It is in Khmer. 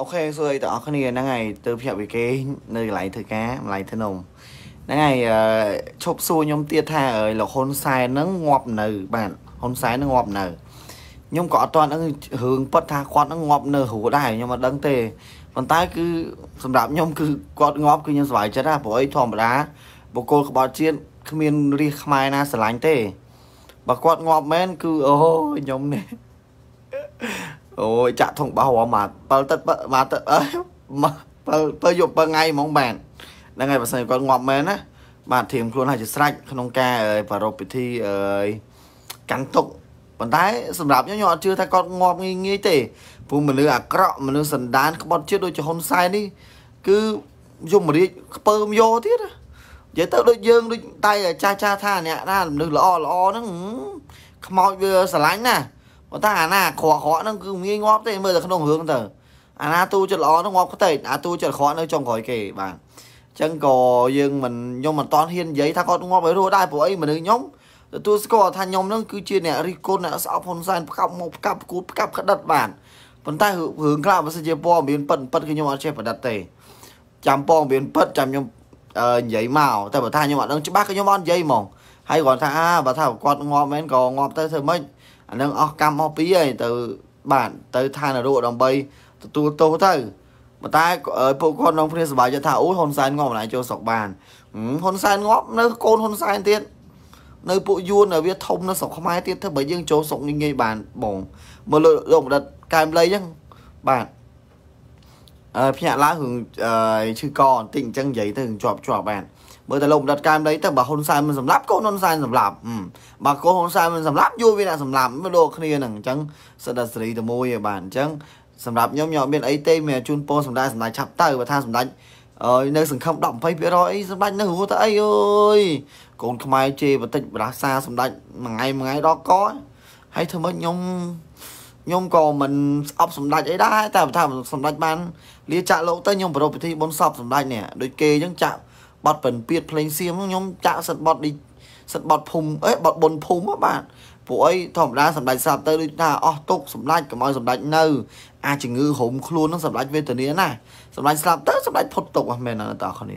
អូខេសួស្តីទាំងអស់គ្នាហ្នឹងហើយទៅភ្នាក់វិគេនៅកន្លែងធ្វើការម្លាយធ្នំហ្នឹងហើយឈប់សួរខ្ញុំទៀតថាលោកហ៊ុនសែនហ្នឹងងាប់នៅបាទហ៊ុនសែនហ្នឹងងាប់នៅខ្ញុំក៏អត់ទាន់ហ្នឹងរឿងប៉ັດថាគាត់ហ្នឹងងាប់នៅរួចដែរខ្ញុំអត់ដឹងទេប៉ុន្តែ គឺសម្រាប់ខ្ញុំគឺគាត់ងាប់គឺខ្ញុំសប្បាយចិត្តណាព្រោះអីធម្មតាបុគ្គលក្បត់ជាតិគ្មានរាសខ្មែរណាស្រឡាញ់ទេបើគាត់ងាប់មែនគឺអូខ្ញុំនេះអូយចាក់ធុងបោះរមក7ទឹកបាទទឹកអើយ7ទៅយក7ថ្ងៃហ្មងបាទហ្នឹងហើយបើសិនគាត់ងាប់មែនណាបាទធៀមខ្លួនហើយជាស្រេចក្នុងការប្រារព្ធពិធីអើយកាន់ទុកប៉ុន្តែ សម្រាប់ខ្ញុំខ្ញុំអត់ជឿថាគាត់ងាប់ងាយងាយទេព្រោះមនុស្សអាក្រក់មនុស្សសណ្ដាន ក្បត់ជាតិដូចជាហ៊ុនសែននេះគឺយមរាជខ្ពើមយកទៀតណានិយាយទៅ ដូចយើងដូចតែចាស់ចាស់ថាអ្នកណាមនុស្សល្អល្អហ្នឹងខ្មោចវាស្រឡាញ់ណាប៉ុន្តែអាណាក្រក់ក្រក់ហ្នឹងគឺងាយងាប់ទេមើលតែក្នុងរឿងទៅ អាណាទូចិត្តល្អហ្នឹងងាប់ខ្ទេចអាទូចិត្តក្រក់នៅចុងក្រោយគេបាទអញ្ចឹងក៏យើងមិនខ្ញុំមិនតន់ហ៊ាននិយាយថាគាត់ងាប់ឲ្យរស់ដែរព្រោះអីមនុស្សខ្ញុំទទួលស្គាល់ថាខ្ញុំហ្នឹងគឺជាអ្នករិះគន់អ្នកស្អប់ហ៊ុនសែនផ្កាប់មកផ្កាប់គូផ្កាប់ក្តិតបានប៉ុន្តែរឿងខ្លះបើសិនជាព័ត៌មានប៉ិនប៉ិនគឺខ្ញុំអត់ចេះប្រដិតទេចាំព័ត៌មានប៉ិនចាំខ្ញុំនិយាយមកតែបើថាខ្ញុំអត់ដឹងច្បាស់គឺខ្ញុំអត់និយាយហ្មងហើយគាត់ថាអាបើថាគាត់ងាប់មែនក៏ងាប់ទៅធ្វើម៉េចអានឹងអស់កម្មអស់ពីហើយទៅបាទទៅឋាននរកដើម្បី ទទួលទោសទៅប៉ុន្តែពួកគាត់ក្នុងគ្នាសប្បាយចិត្តថាអូហ៊ុនសែនងាប់ម្ល៉េះចូលស្រុកបានហ៊ុនសែនងាប់នៅ កូនហ៊ុនសែនទៀតនៅពួកយួននៅវាធំនៅស្រុកខ្មែរទៀតធ្វើបើយើងចូលស្រុកនេះងាយបានបងមើលលោកលោកបណ្ឌិតកែមលីអញ្ចឹងបាទអឺភ្នាក់ឡើងរឿងឈឺកបន្តិចអញ្ចឹងនិយាយទៅជាប់ជាប់បានបើតែលោកបណ្ឌិតកែមដីទៅបើហ៊ុនសែនមិនសម្លាប់កូនហ៊ុនសែនសម្លាប់បើកូនហ៊ុនសែនមិនសម្លាប់យូវាអ្នកសម្លាប់វាលោកគ្នានឹងអញ្ចឹងសិតតែសេរីតែមួយឯបានអញ្ចឹងសម្រាប់ខ្ញុំខ្ញុំអត់មានអីទេមានជូនពរសម្ដេចសម្ដេចឆាប់ទៅបើថាសម្ដេចអើយនៅសង្ឃឹម10 20%អីសម្ដេចនៅហួរទៅអីអើយកូនខ្មែរជេរបន្តិចបរាសាសម្ដេចមួយថ្ងៃមួយថ្ងៃដល់កហើយធ្វើម៉េចខ្ញុំខ្ញុំក៏មិនស្អប់សម្ដេចអីដែរតែបើថាសម្ដេចបានលាចាក់លោកទៅខ្ញុំប្រពៃពិធីបុណ្យសពសម្ដេចនេះដូចគេអញ្ចឹងចាក់បត់ពិនពៀតភ្លេងសៀមខ្ញុំចាក់សិតបត់នេះសិតបត់ភូមិអេបត់បុនភូមិបាទពួកអីធម្មតាសម្ដេចសាប់ទៅដូចថាអស់ទុកសម្ដេចកុំឲ្យសម្ដេចនៅ អាចជំងឺរោមខ្លួននឹងសម្ដេចវេទនាណាសម្ដេចស្លាប់ទៅសម្ដេចផុតទុកអស់មែនអត់តោះគ្នា